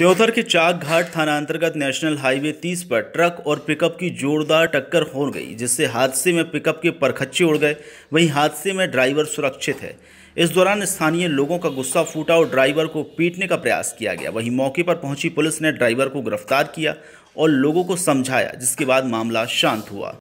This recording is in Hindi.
त्योथर के चाक घाट थाना अंतर्गत नेशनल हाईवे 30 पर ट्रक और पिकअप की जोरदार टक्कर हो गई जिससे हादसे में पिकअप के परखच्चे उड़ गए वहीं हादसे में ड्राइवर सुरक्षित है इस दौरान स्थानीय लोगों का गुस्सा फूटा और ड्राइवर को पीटने का प्रयास किया गया वहीं मौके पर पहुंची पुलिस ने ड्राइवर को गिरफ्तार किया और लोगों को समझाया जिसके बाद मामला शांत हुआ